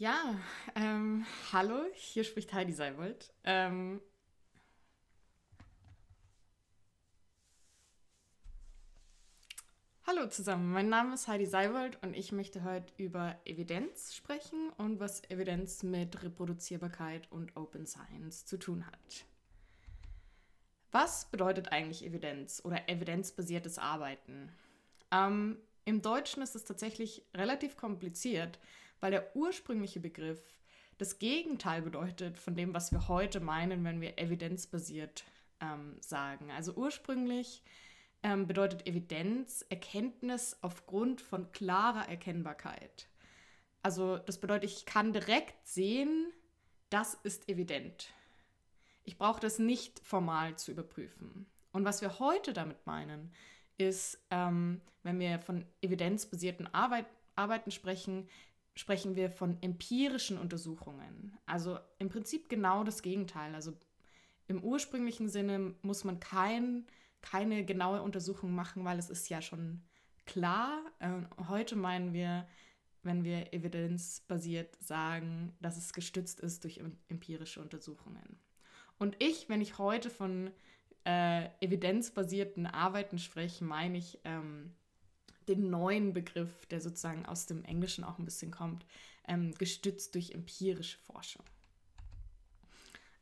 Ja, ähm, hallo, hier spricht Heidi Seibold. Ähm, hallo zusammen, mein Name ist Heidi Seibold und ich möchte heute über Evidenz sprechen und was Evidenz mit Reproduzierbarkeit und Open Science zu tun hat. Was bedeutet eigentlich Evidenz oder evidenzbasiertes Arbeiten? Ähm, Im Deutschen ist es tatsächlich relativ kompliziert, weil der ursprüngliche Begriff das Gegenteil bedeutet von dem, was wir heute meinen, wenn wir evidenzbasiert ähm, sagen. Also ursprünglich ähm, bedeutet Evidenz Erkenntnis aufgrund von klarer Erkennbarkeit. Also das bedeutet, ich kann direkt sehen, das ist evident. Ich brauche das nicht formal zu überprüfen. Und was wir heute damit meinen, ist, ähm, wenn wir von evidenzbasierten Arbeit, Arbeiten sprechen, sprechen wir von empirischen Untersuchungen. Also im Prinzip genau das Gegenteil. Also im ursprünglichen Sinne muss man kein, keine genaue Untersuchung machen, weil es ist ja schon klar. Äh, heute meinen wir, wenn wir evidenzbasiert sagen, dass es gestützt ist durch empirische Untersuchungen. Und ich, wenn ich heute von äh, evidenzbasierten Arbeiten spreche, meine ich ähm, den neuen Begriff, der sozusagen aus dem Englischen auch ein bisschen kommt, ähm, gestützt durch empirische Forschung.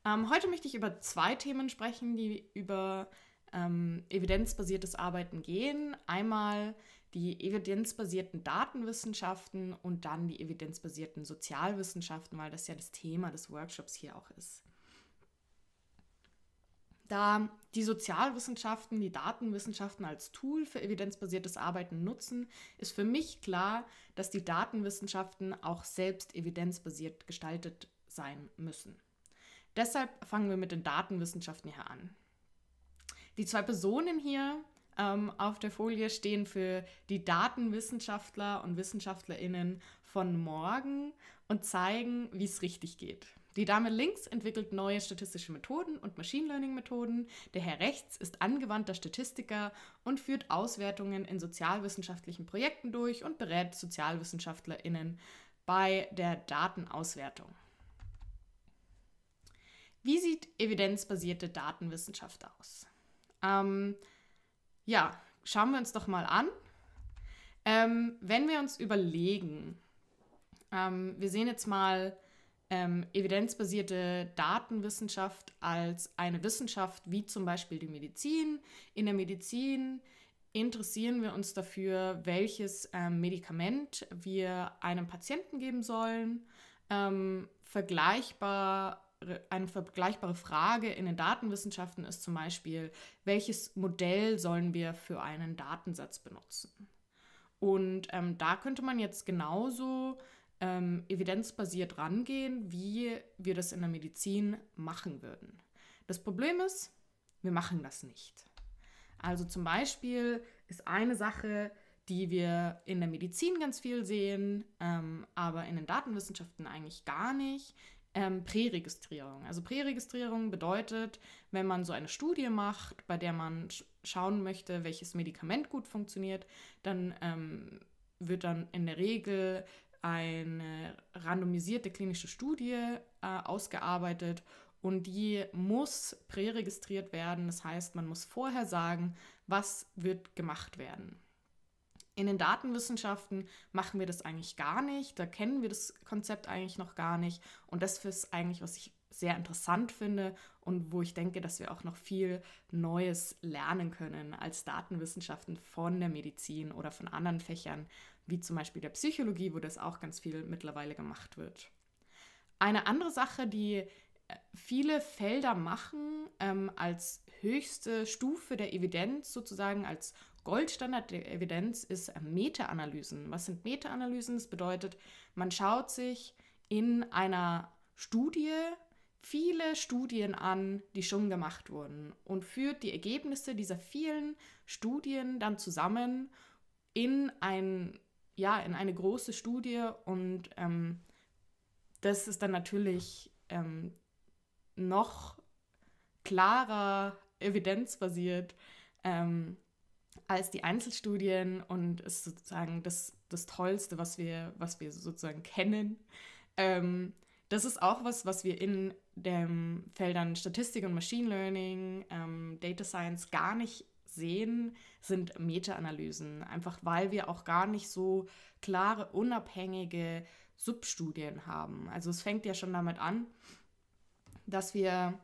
Ähm, heute möchte ich über zwei Themen sprechen, die über ähm, evidenzbasiertes Arbeiten gehen. Einmal die evidenzbasierten Datenwissenschaften und dann die evidenzbasierten Sozialwissenschaften, weil das ja das Thema des Workshops hier auch ist da die Sozialwissenschaften, die Datenwissenschaften als Tool für evidenzbasiertes Arbeiten nutzen, ist für mich klar, dass die Datenwissenschaften auch selbst evidenzbasiert gestaltet sein müssen. Deshalb fangen wir mit den Datenwissenschaften hier an. Die zwei Personen hier ähm, auf der Folie stehen für die Datenwissenschaftler und Wissenschaftlerinnen von morgen und zeigen, wie es richtig geht. Die Dame links entwickelt neue statistische Methoden und Machine Learning-Methoden. Der Herr rechts ist angewandter Statistiker und führt Auswertungen in sozialwissenschaftlichen Projekten durch und berät SozialwissenschaftlerInnen bei der Datenauswertung. Wie sieht evidenzbasierte Datenwissenschaft aus? Ähm, ja, schauen wir uns doch mal an. Ähm, wenn wir uns überlegen, ähm, wir sehen jetzt mal ähm, evidenzbasierte Datenwissenschaft als eine Wissenschaft wie zum Beispiel die Medizin. In der Medizin interessieren wir uns dafür, welches ähm, Medikament wir einem Patienten geben sollen. Ähm, vergleichbar, eine vergleichbare Frage in den Datenwissenschaften ist zum Beispiel, welches Modell sollen wir für einen Datensatz benutzen? Und ähm, da könnte man jetzt genauso ähm, evidenzbasiert rangehen, wie wir das in der Medizin machen würden. Das Problem ist, wir machen das nicht. Also zum Beispiel ist eine Sache, die wir in der Medizin ganz viel sehen, ähm, aber in den Datenwissenschaften eigentlich gar nicht, ähm, Präregistrierung. Also Präregistrierung bedeutet, wenn man so eine Studie macht, bei der man sch schauen möchte, welches Medikament gut funktioniert, dann ähm, wird dann in der Regel eine randomisierte klinische Studie äh, ausgearbeitet und die muss präregistriert werden. Das heißt, man muss vorher sagen, was wird gemacht werden. In den Datenwissenschaften machen wir das eigentlich gar nicht, da kennen wir das Konzept eigentlich noch gar nicht und das ist eigentlich, was ich sehr interessant finde und wo ich denke, dass wir auch noch viel Neues lernen können als Datenwissenschaften von der Medizin oder von anderen Fächern, wie zum Beispiel der Psychologie, wo das auch ganz viel mittlerweile gemacht wird. Eine andere Sache, die äh, viele Felder machen, ähm, als höchste Stufe der Evidenz sozusagen, als Goldstandard der Evidenz, ist äh, Meta-Analysen. Was sind Meta-Analysen? Das bedeutet, man schaut sich in einer Studie viele Studien an, die schon gemacht wurden und führt die Ergebnisse dieser vielen Studien dann zusammen in ein ja, in eine große Studie und ähm, das ist dann natürlich ähm, noch klarer evidenzbasiert ähm, als die Einzelstudien und ist sozusagen das, das Tollste, was wir, was wir sozusagen kennen. Ähm, das ist auch was, was wir in den Feldern Statistik und Machine Learning, ähm, Data Science gar nicht sehen, sind Meta-Analysen. Einfach weil wir auch gar nicht so klare, unabhängige Substudien haben. Also es fängt ja schon damit an, dass wir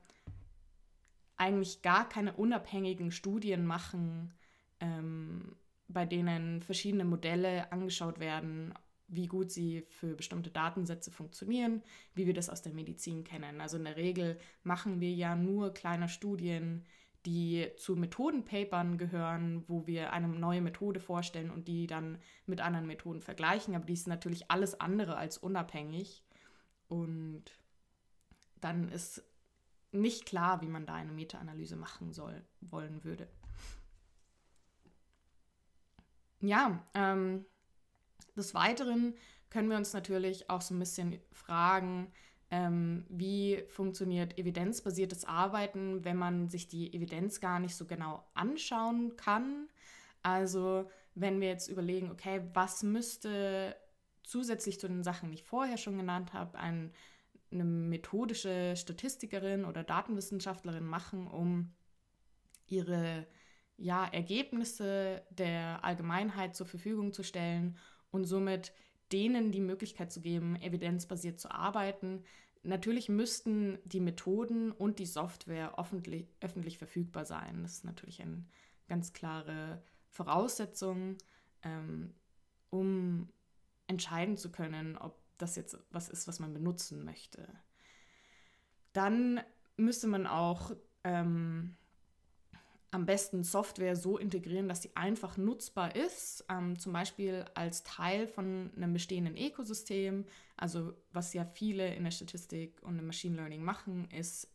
eigentlich gar keine unabhängigen Studien machen, ähm, bei denen verschiedene Modelle angeschaut werden, wie gut sie für bestimmte Datensätze funktionieren, wie wir das aus der Medizin kennen. Also in der Regel machen wir ja nur kleine Studien, die zu Methodenpapern gehören, wo wir eine neue Methode vorstellen und die dann mit anderen Methoden vergleichen. Aber die ist natürlich alles andere als unabhängig. Und dann ist nicht klar, wie man da eine Meta-Analyse machen soll, wollen würde. Ja, ähm, des Weiteren können wir uns natürlich auch so ein bisschen fragen, ähm, wie funktioniert evidenzbasiertes Arbeiten, wenn man sich die Evidenz gar nicht so genau anschauen kann. Also wenn wir jetzt überlegen, okay, was müsste zusätzlich zu den Sachen, die ich vorher schon genannt habe, ein, eine methodische Statistikerin oder Datenwissenschaftlerin machen, um ihre ja, Ergebnisse der Allgemeinheit zur Verfügung zu stellen und somit denen die Möglichkeit zu geben, evidenzbasiert zu arbeiten. Natürlich müssten die Methoden und die Software öffentlich, öffentlich verfügbar sein. Das ist natürlich eine ganz klare Voraussetzung, ähm, um entscheiden zu können, ob das jetzt was ist, was man benutzen möchte. Dann müsste man auch ähm, am besten Software so integrieren, dass sie einfach nutzbar ist, ähm, zum Beispiel als Teil von einem bestehenden Ökosystem. Also was ja viele in der Statistik und im Machine Learning machen, ist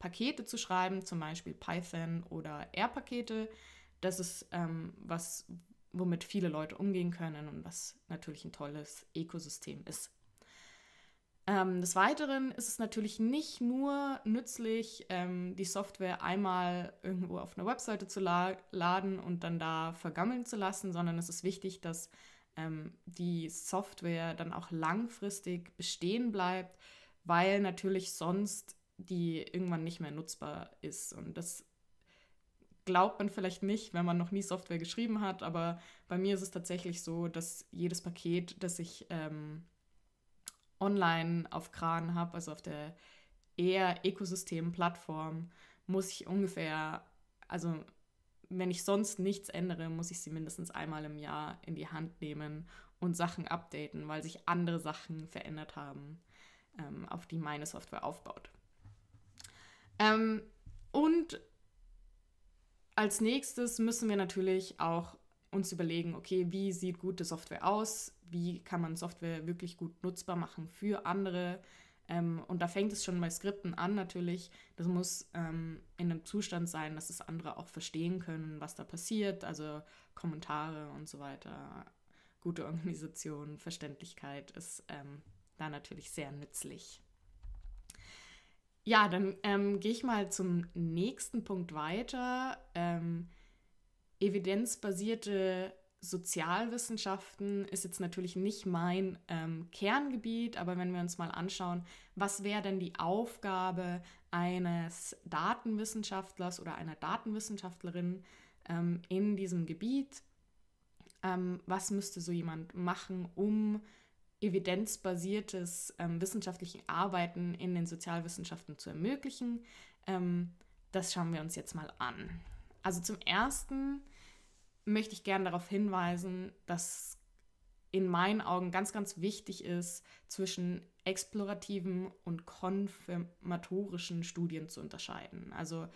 Pakete zu schreiben, zum Beispiel Python oder R-Pakete. Das ist ähm, was, womit viele Leute umgehen können und was natürlich ein tolles Ökosystem ist. Ähm, des Weiteren ist es natürlich nicht nur nützlich, ähm, die Software einmal irgendwo auf einer Webseite zu la laden und dann da vergammeln zu lassen, sondern es ist wichtig, dass ähm, die Software dann auch langfristig bestehen bleibt, weil natürlich sonst die irgendwann nicht mehr nutzbar ist. Und das glaubt man vielleicht nicht, wenn man noch nie Software geschrieben hat, aber bei mir ist es tatsächlich so, dass jedes Paket, das ich... Ähm, online auf Kran habe, also auf der eher Ökosystem-Plattform, muss ich ungefähr, also wenn ich sonst nichts ändere, muss ich sie mindestens einmal im Jahr in die Hand nehmen und Sachen updaten, weil sich andere Sachen verändert haben, ähm, auf die meine Software aufbaut. Ähm, und als nächstes müssen wir natürlich auch uns überlegen, okay, wie sieht gute Software aus? wie kann man Software wirklich gut nutzbar machen für andere. Ähm, und da fängt es schon bei Skripten an natürlich. Das muss ähm, in einem Zustand sein, dass es andere auch verstehen können, was da passiert. Also Kommentare und so weiter. Gute Organisation, Verständlichkeit ist ähm, da natürlich sehr nützlich. Ja, dann ähm, gehe ich mal zum nächsten Punkt weiter. Ähm, evidenzbasierte Sozialwissenschaften ist jetzt natürlich nicht mein ähm, Kerngebiet, aber wenn wir uns mal anschauen, was wäre denn die Aufgabe eines Datenwissenschaftlers oder einer Datenwissenschaftlerin ähm, in diesem Gebiet? Ähm, was müsste so jemand machen, um evidenzbasiertes ähm, wissenschaftlichen Arbeiten in den Sozialwissenschaften zu ermöglichen? Ähm, das schauen wir uns jetzt mal an. Also zum ersten möchte ich gerne darauf hinweisen, dass in meinen Augen ganz, ganz wichtig ist, zwischen explorativen und konfirmatorischen Studien zu unterscheiden. Also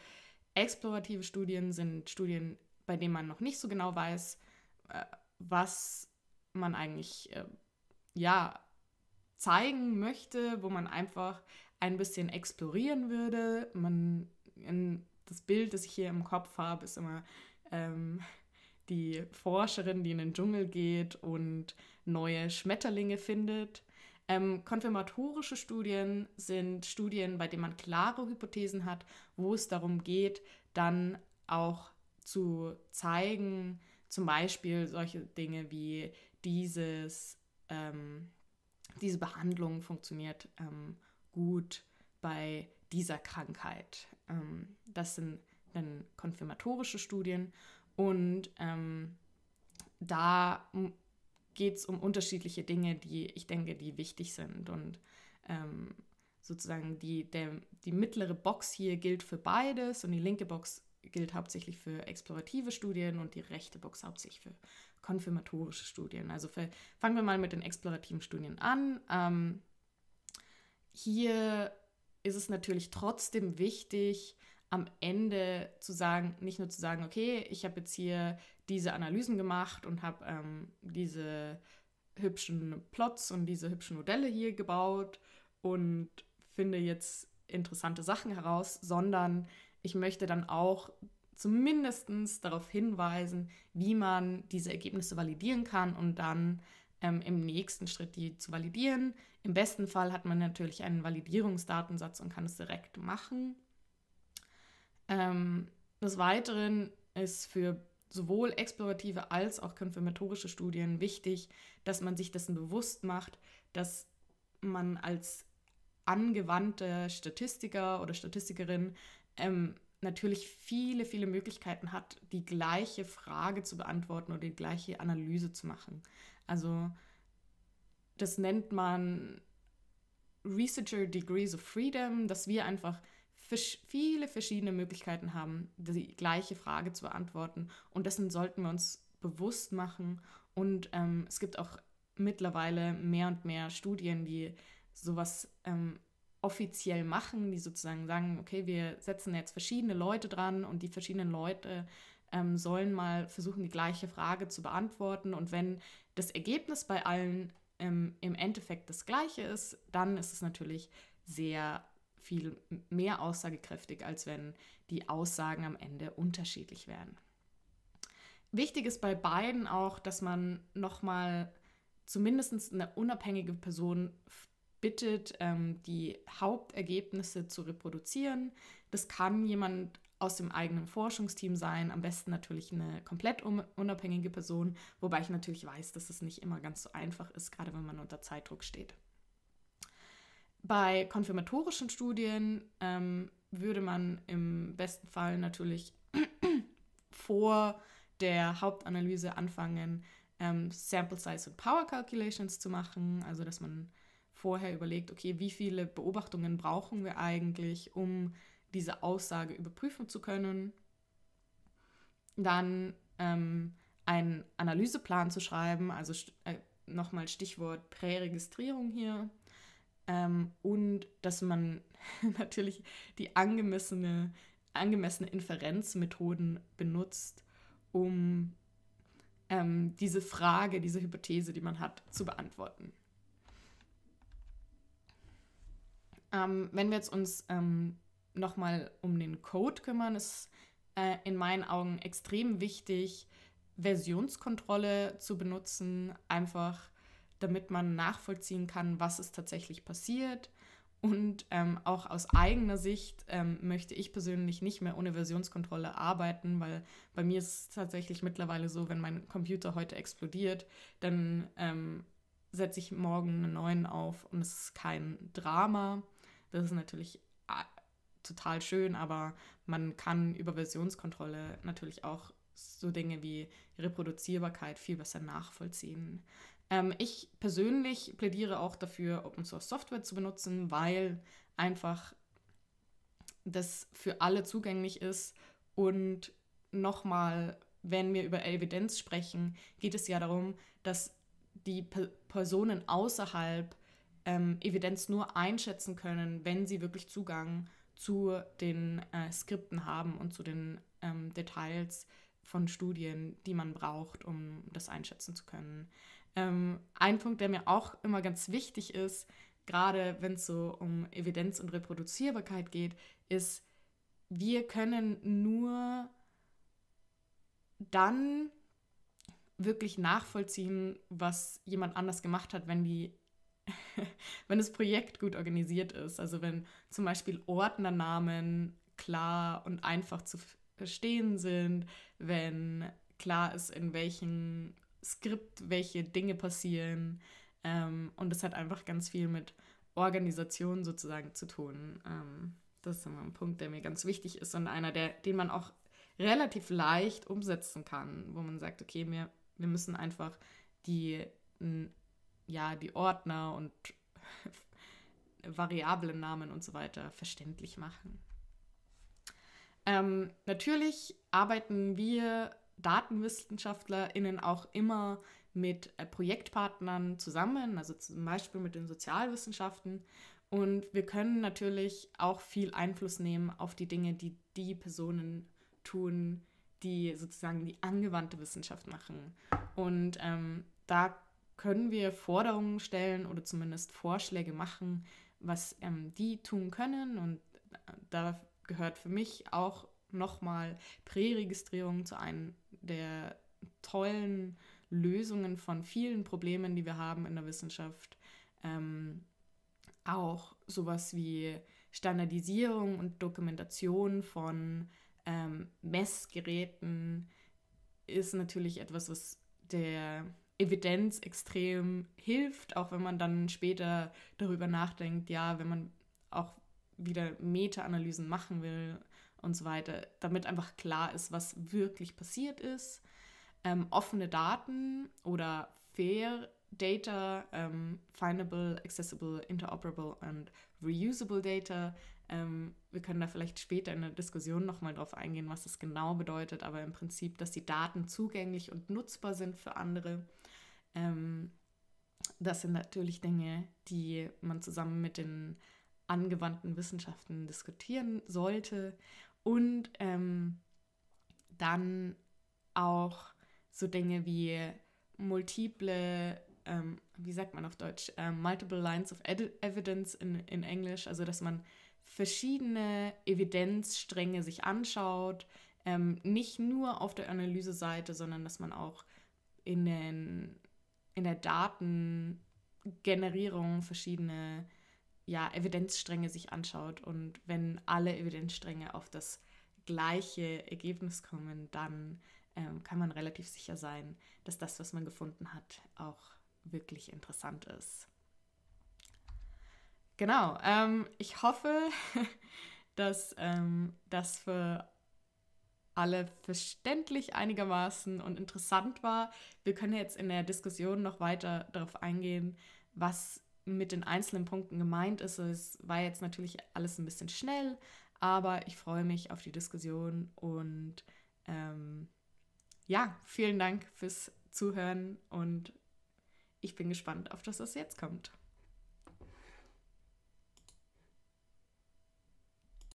explorative Studien sind Studien, bei denen man noch nicht so genau weiß, äh, was man eigentlich äh, ja zeigen möchte, wo man einfach ein bisschen explorieren würde. Man das Bild, das ich hier im Kopf habe, ist immer ähm, die Forscherin, die in den Dschungel geht und neue Schmetterlinge findet. Ähm, konfirmatorische Studien sind Studien, bei denen man klare Hypothesen hat, wo es darum geht, dann auch zu zeigen, zum Beispiel solche Dinge wie dieses, ähm, diese Behandlung funktioniert ähm, gut bei dieser Krankheit. Ähm, das sind dann konfirmatorische Studien und ähm, da geht es um unterschiedliche Dinge, die ich denke, die wichtig sind. Und ähm, sozusagen die, der, die mittlere Box hier gilt für beides und die linke Box gilt hauptsächlich für explorative Studien und die rechte Box hauptsächlich für konfirmatorische Studien. Also für, fangen wir mal mit den explorativen Studien an. Ähm, hier ist es natürlich trotzdem wichtig, am Ende zu sagen, nicht nur zu sagen, okay, ich habe jetzt hier diese Analysen gemacht und habe ähm, diese hübschen Plots und diese hübschen Modelle hier gebaut und finde jetzt interessante Sachen heraus, sondern ich möchte dann auch zumindest darauf hinweisen, wie man diese Ergebnisse validieren kann und dann ähm, im nächsten Schritt die zu validieren. Im besten Fall hat man natürlich einen Validierungsdatensatz und kann es direkt machen. Ähm, des Weiteren ist für sowohl explorative als auch konfirmatorische Studien wichtig, dass man sich dessen bewusst macht, dass man als angewandter Statistiker oder Statistikerin ähm, natürlich viele, viele Möglichkeiten hat, die gleiche Frage zu beantworten oder die gleiche Analyse zu machen. Also das nennt man Researcher Degrees of Freedom, dass wir einfach viele verschiedene Möglichkeiten haben, die gleiche Frage zu beantworten. Und dessen sollten wir uns bewusst machen. Und ähm, es gibt auch mittlerweile mehr und mehr Studien, die sowas ähm, offiziell machen, die sozusagen sagen, okay, wir setzen jetzt verschiedene Leute dran und die verschiedenen Leute ähm, sollen mal versuchen, die gleiche Frage zu beantworten. Und wenn das Ergebnis bei allen ähm, im Endeffekt das gleiche ist, dann ist es natürlich sehr viel mehr aussagekräftig, als wenn die Aussagen am Ende unterschiedlich wären. Wichtig ist bei beiden auch, dass man nochmal zumindest eine unabhängige Person bittet, ähm, die Hauptergebnisse zu reproduzieren. Das kann jemand aus dem eigenen Forschungsteam sein, am besten natürlich eine komplett unabhängige Person, wobei ich natürlich weiß, dass es nicht immer ganz so einfach ist, gerade wenn man unter Zeitdruck steht. Bei konfirmatorischen Studien ähm, würde man im besten Fall natürlich vor der Hauptanalyse anfangen, ähm, Sample Size und Power Calculations zu machen. Also, dass man vorher überlegt, okay, wie viele Beobachtungen brauchen wir eigentlich, um diese Aussage überprüfen zu können. Dann ähm, einen Analyseplan zu schreiben, also äh, nochmal Stichwort Präregistrierung hier ähm, und dass man natürlich die angemessene, angemessene Inferenzmethoden benutzt, um ähm, diese Frage, diese Hypothese, die man hat, zu beantworten. Ähm, wenn wir jetzt uns ähm, nochmal um den Code kümmern, ist äh, in meinen Augen extrem wichtig, Versionskontrolle zu benutzen, einfach damit man nachvollziehen kann, was ist tatsächlich passiert. Und ähm, auch aus eigener Sicht ähm, möchte ich persönlich nicht mehr ohne Versionskontrolle arbeiten, weil bei mir ist es tatsächlich mittlerweile so, wenn mein Computer heute explodiert, dann ähm, setze ich morgen einen neuen auf und es ist kein Drama. Das ist natürlich total schön, aber man kann über Versionskontrolle natürlich auch so Dinge wie Reproduzierbarkeit viel besser nachvollziehen. Ähm, ich persönlich plädiere auch dafür, Open Source Software zu benutzen, weil einfach das für alle zugänglich ist. Und nochmal, wenn wir über Evidenz sprechen, geht es ja darum, dass die P Personen außerhalb ähm, Evidenz nur einschätzen können, wenn sie wirklich Zugang zu den äh, Skripten haben und zu den ähm, Details von Studien, die man braucht, um das einschätzen zu können. Ähm, ein Punkt, der mir auch immer ganz wichtig ist, gerade wenn es so um Evidenz und Reproduzierbarkeit geht, ist, wir können nur dann wirklich nachvollziehen, was jemand anders gemacht hat, wenn die wenn das Projekt gut organisiert ist. Also wenn zum Beispiel Ordnernamen klar und einfach zu verstehen sind, wenn klar ist, in welchen Skript, welche Dinge passieren. Ähm, und das hat einfach ganz viel mit Organisation sozusagen zu tun. Ähm, das ist immer ein Punkt, der mir ganz wichtig ist und einer, der, den man auch relativ leicht umsetzen kann, wo man sagt, okay, wir, wir müssen einfach die, ja, die Ordner und variablen Namen und so weiter verständlich machen. Ähm, natürlich arbeiten wir DatenwissenschaftlerInnen auch immer mit äh, Projektpartnern zusammen, also zum Beispiel mit den Sozialwissenschaften. Und wir können natürlich auch viel Einfluss nehmen auf die Dinge, die die Personen tun, die sozusagen die angewandte Wissenschaft machen. Und ähm, da können wir Forderungen stellen oder zumindest Vorschläge machen, was ähm, die tun können. Und äh, da gehört für mich auch nochmal Präregistrierung zu einem der tollen Lösungen von vielen Problemen, die wir haben in der Wissenschaft, ähm, auch sowas wie Standardisierung und Dokumentation von ähm, Messgeräten ist natürlich etwas, was der Evidenz extrem hilft, auch wenn man dann später darüber nachdenkt, ja, wenn man auch wieder Meta-Analysen machen will, und so weiter, damit einfach klar ist, was wirklich passiert ist. Ähm, offene Daten oder fair Data, ähm, findable, accessible, interoperable und reusable Data. Ähm, wir können da vielleicht später in der Diskussion nochmal drauf eingehen, was das genau bedeutet, aber im Prinzip, dass die Daten zugänglich und nutzbar sind für andere. Ähm, das sind natürlich Dinge, die man zusammen mit den angewandten Wissenschaften diskutieren sollte und ähm, dann auch so Dinge wie multiple, ähm, wie sagt man auf Deutsch, äh, multiple lines of evidence in, in Englisch, also dass man verschiedene Evidenzstränge sich anschaut, ähm, nicht nur auf der Analyseseite, sondern dass man auch in, den, in der Datengenerierung verschiedene ja, Evidenzstränge sich anschaut und wenn alle Evidenzstränge auf das gleiche Ergebnis kommen, dann ähm, kann man relativ sicher sein, dass das, was man gefunden hat, auch wirklich interessant ist. Genau, ähm, ich hoffe, dass ähm, das für alle verständlich einigermaßen und interessant war. Wir können jetzt in der Diskussion noch weiter darauf eingehen, was mit den einzelnen Punkten gemeint ist. Es war jetzt natürlich alles ein bisschen schnell, aber ich freue mich auf die Diskussion und ähm, ja, vielen Dank fürs Zuhören und ich bin gespannt auf das, was jetzt kommt.